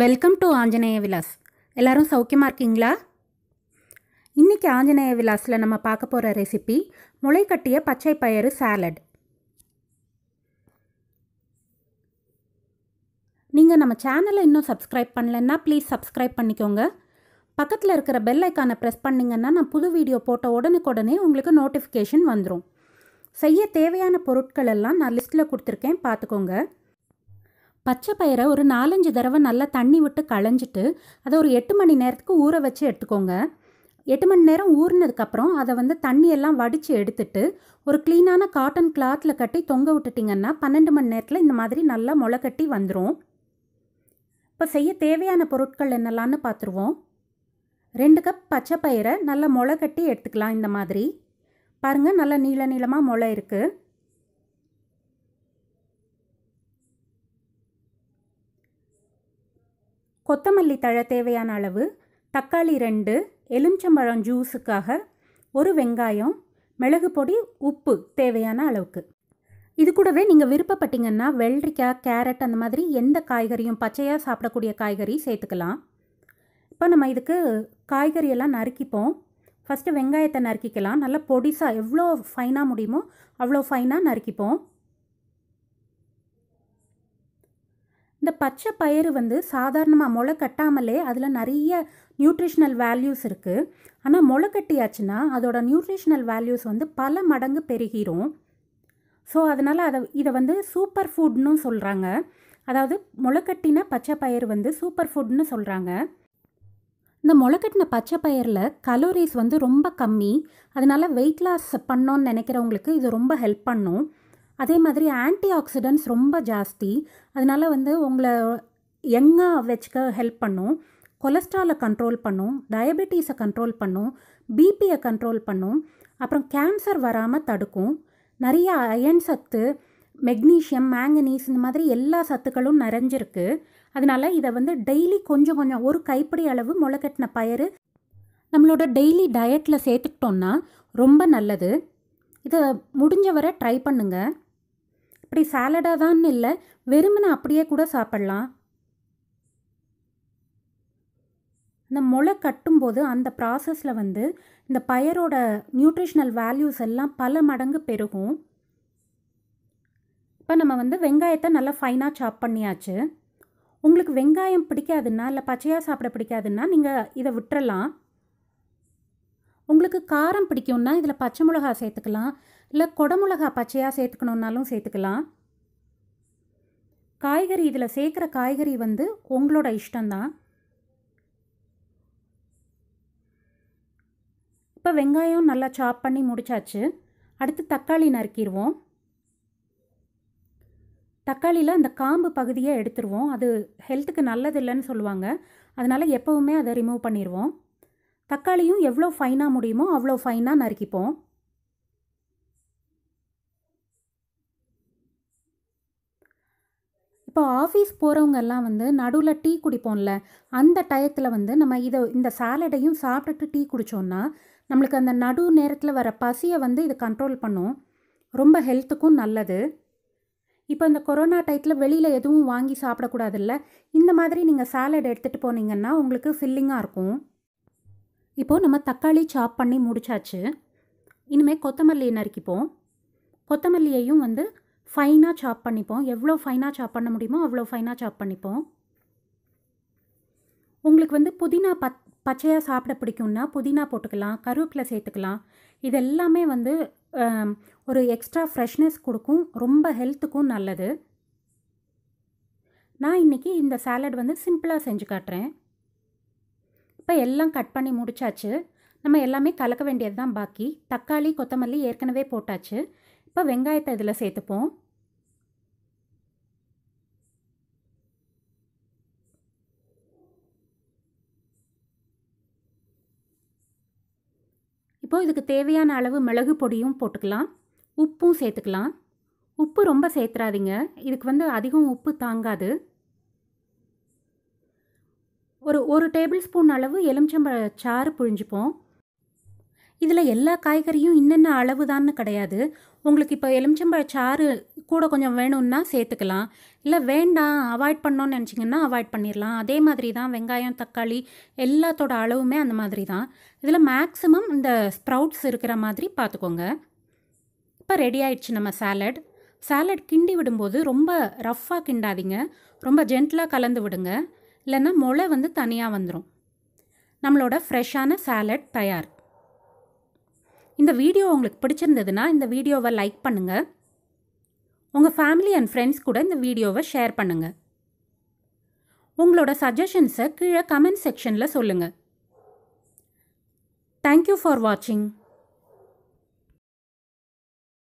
welcome to Anjaneya Vilas எல்லோரும் சௌக்கியமாக இருக்கீங்களா இன்றைக்கி ஆஞ்சநேய விலாஸில் நம்ம பார்க்க போகிற ரெசிபி முளை கட்டிய பச்சை பயிறு சாலட் நீங்கள் நம்ம சேனலை இன்னும் சப்ஸ்கிரைப் பண்ணலன்னா ப்ளீஸ் சப்ஸ்கிரைப் பண்ணிக்கோங்க பக்கத்தில் இருக்கிற பெல் ஐக்கானை ப்ரெஸ் பண்ணிங்கன்னா நான் புது வீடியோ போட்ட உடனுக்குடனே உங்களுக்கு நோட்டிஃபிகேஷன் வந்துடும் செய்ய தேவையான பொருட்கள் எல்லாம் நான் லிஸ்ட்டில் கொடுத்துருக்கேன் பார்த்துக்கோங்க பச்சை பயிரை ஒரு நாலஞ்சு தடவை நல்லா தண்ணி விட்டு களைஞ்சிட்டு அதை ஒரு எட்டு மணி நேரத்துக்கு ஊற வச்சு எடுத்துக்கோங்க எட்டு மணி நேரம் ஊறினதுக்கப்புறம் அதை வந்து தண்ணியெல்லாம் வடித்து எடுத்துட்டு ஒரு க்ளீனான காட்டன் கிளாத்தில் கட்டி தொங்க விட்டுட்டிங்கன்னா பன்னெண்டு மணி நேரத்தில் இந்த மாதிரி நல்லா முளை கட்டி வந்துடும் இப்போ செய்ய தேவையான பொருட்கள் என்னெல்லான்னு பார்த்துருவோம் ரெண்டு கப் பச்சை பயிரை நல்லா முளை கட்டி எடுத்துக்கலாம் இந்த மாதிரி பாருங்கள் நல்லா நீள நீளமாக முளை இருக்குது கொத்தமல்லி தழை தேவையான அளவு தக்காளி ரெண்டு எலுமிச்சம்பழம் ஜூஸுக்காக ஒரு வெங்காயம் மிளகு பொடி உப்பு தேவையான அளவுக்கு இது கூடவே நீங்கள் விருப்பப்பட்டீங்கன்னா வெள்ளரிக்காய் கேரட் அந்த மாதிரி எந்த காய்கறியும் பச்சையாக சாப்பிடக்கூடிய காய்கறி சேர்த்துக்கலாம் இப்போ நம்ம இதுக்கு காய்கறியெல்லாம் நறுக்கிப்போம் ஃபஸ்ட்டு வெங்காயத்தை நறுக்கிக்கலாம் நல்லா பொடிசாக எவ்வளோ ஃபைனாக முடியுமோ அவ்வளோ ஃபைனாக நறுக்கிப்போம் பச்சை பயிறு வந்து சாதாரணமாக முளை கட்டாமலே அதில் நிறைய நியூட்ரிஷ்னல் வேல்யூஸ் இருக்குது ஆனால் முளை கட்டியாச்சுன்னா அதோட நியூட்ரிஷ்னல் வேல்யூஸ் வந்து பல மடங்கு பெருகிரும் ஸோ அதனால் அதை இதை வந்து சூப்பர் ஃபுட்னு சொல்கிறாங்க அதாவது முளைக்கட்டின பச்சை பயிர் வந்து சூப்பர் ஃபுட்னு சொல்கிறாங்க இந்த முளைக்கட்டின பச்சை பயிரில் கலோரிஸ் வந்து ரொம்ப கம்மி அதனால் வெயிட் லாஸ் பண்ணோன்னு நினைக்கிறவங்களுக்கு இது ரொம்ப ஹெல்ப் பண்ணும் அதே மாதிரி ஆன்டி ஆக்சிடென்ட்ஸ் ரொம்ப ஜாஸ்தி அதனால் வந்து உங்களை யங்காக வச்சுக்க ஹெல்ப் பண்ணும் கொலஸ்ட்ராலை கண்ட்ரோல் பண்ணும் டயபெட்டீஸை கண்ட்ரோல் பண்ணும் பிபியை கண்ட்ரோல் பண்ணும் அப்புறம் கேன்சர் வராமல் தடுக்கும் நிறைய அயன் சத்து மெக்னீஷியம் மேங்கனீஸ் இந்த மாதிரி எல்லா சத்துக்களும் நிறைஞ்சிருக்கு அதனால் இதை வந்து டெய்லி கொஞ்சம் கொஞ்சம் ஒரு கைப்பிடி அளவு முளைக்கட்டின பயிறு நம்மளோட டெய்லி டயட்டில் சேர்த்துக்கிட்டோன்னா ரொம்ப நல்லது இதை முடிஞ்ச வரை ட்ரை பண்ணுங்கள் இப்படி சாலடாக தான் இல்லை வெறுமனை அப்படியே கூட சாப்பிட்லாம் இந்த முளை கட்டும்போது அந்த ப்ராசஸில் வந்து இந்த பயரோட நியூட்ரிஷ்னல் வேல்யூஸ் எல்லாம் பல மடங்கு பெருகும் இப்போ நம்ம வந்து வெங்காயத்தை நல்லா ஃபைனாக சாப் பண்ணியாச்சு உங்களுக்கு வெங்காயம் பிடிக்காதுன்னா இல்லை பச்சையாக சாப்பிட பிடிக்காதுன்னா நீங்கள் இதை விட்டுறலாம் உங்களுக்கு காரம் பிடிக்கும்னா இதில் பச்சை மிளகா சேர்த்துக்கலாம் இல்லை கொடமிளகா பச்சையாக சேர்த்துக்கணுன்னாலும் சேர்த்துக்கலாம் காய்கறி இதில் சேர்க்குற காய்கறி வந்து உங்களோட இஷ்டம்தான் இப்போ வெங்காயம் நல்லா சாப் பண்ணி முடிச்சாச்சு அடுத்து தக்காளி நறுக்கிடுவோம் தக்காளியில் அந்த காம்பு பகுதியை எடுத்துருவோம் அது ஹெல்த்துக்கு நல்லது இல்லைன்னு சொல்லுவாங்க அதனால் எப்போவுமே அதை ரிமூவ் பண்ணிடுவோம் தக்காளியும் எவ்வளோ ஃபைனாக முடியுமோ அவ்வளோ ஃபைனாக நறுக்கிப்போம் இப்போ ஆஃபீஸ் போகிறவங்கெல்லாம் வந்து நடுவில் டீ குடிப்போம்ல அந்த டயத்தில் வந்து நம்ம இதை இந்த சாலடையும் சாப்பிட்டுட்டு டீ குடித்தோம்னா நம்மளுக்கு அந்த நடு நேரத்தில் வர பசியை வந்து இது கண்ட்ரோல் பண்ணும் ரொம்ப ஹெல்த்துக்கும் நல்லது இப்போ இந்த கொரோனா டயத்தில் வெளியில் எதுவும் வாங்கி சாப்பிடக்கூடாதுல்ல இந்த மாதிரி நீங்கள் சாலட் எடுத்துகிட்டு போனீங்கன்னா உங்களுக்கு ஃபில்லிங்காக இருக்கும் இப்போது நம்ம தக்காளி சாப் பண்ணி முடிச்சாச்சு இனிமேல் கொத்தமல்லியை நறுக்கிப்போம் கொத்தமல்லியையும் வந்து ஃபைனாக சாப் பண்ணிப்போம் எவ்வளோ ஃபைனாக சாப் பண்ண முடியுமோ அவ்வளோ ஃபைனாக சாப் பண்ணிப்போம் உங்களுக்கு வந்து புதினா பத் பச்சையாக சாப்பிட பிடிக்கும்னா புதினா போட்டுக்கலாம் கருவேப்பிலை சேர்த்துக்கலாம் இது எல்லாமே வந்து ஒரு எக்ஸ்ட்ரா ஃப்ரெஷ்னஸ் கொடுக்கும் ரொம்ப ஹெல்த்துக்கும் நல்லது நான் இன்றைக்கி இந்த சாலட் வந்து சிம்பிளாக செஞ்சு காட்டுறேன் இப்போ எல்லாம் கட் பண்ணி முடித்தாச்சு நம்ம எல்லாமே கலக்க வேண்டியது தான் பாக்கி தக்காளி கொத்தமல்லி ஏற்கனவே போட்டாச்சு இப்போ வெங்காயத்தை இதில் சேர்த்துப்போம் இப்போது இதுக்கு தேவையான அளவு மிளகு பொடியும் போட்டுக்கலாம் உப்பும் சேர்த்துக்கலாம் உப்பு ரொம்ப சேர்த்துறாதீங்க இதுக்கு வந்து அதிகம் உப்பு தாங்காது ஒரு ஒரு டேபிள் ஸ்பூன் அளவு எலுமிச்சம்பழ சாறு புழிஞ்சுப்போம் இதில் எல்லா காய்கறியும் இன்னென்ன அளவு தான்னு கிடையாது உங்களுக்கு இப்போ எலுமிச்சம்பழ சாறு கூட கொஞ்சம் வேணும்னா சேர்த்துக்கலாம் இல்லை வேண்டாம் அவாய்ட் பண்ணோன்னு நினச்சிங்கன்னா அவாய்ட் பண்ணிடலாம் அதே மாதிரி தான் வெங்காயம் தக்காளி எல்லாத்தோட அளவுமே அந்த மாதிரி தான் இதில் மேக்ஸிமம் இந்த ஸ்ப்ரவுட்ஸ் இருக்கிற மாதிரி பார்த்துக்கோங்க இப்போ ரெடி ஆயிடுச்சு நம்ம சாலட் சாலட் கிண்டி விடும்போது ரொம்ப ரஃப்பாக கிண்டாதீங்க ரொம்ப ஜென்டிலாக கலந்து விடுங்க இல்லைன்னா முளை வந்து தனியாக வந்துடும் நம்மளோட ஃப்ரெஷ்ஷான சாலட் தயார் இந்த வீடியோ உங்களுக்கு பிடிச்சிருந்ததுன்னா இந்த வீடியோவை லைக் பண்ணுங்கள் உங்கள் ஃபேமிலி அண்ட் ஃப்ரெண்ட்ஸ் கூட இந்த வீடியோவை ஷேர் பண்ணுங்கள் உங்களோட சஜஷன்ஸை கீழே கமெண்ட் செக்ஷனில் சொல்லுங்கள் தேங்க்யூ ஃபார் வாட்சிங்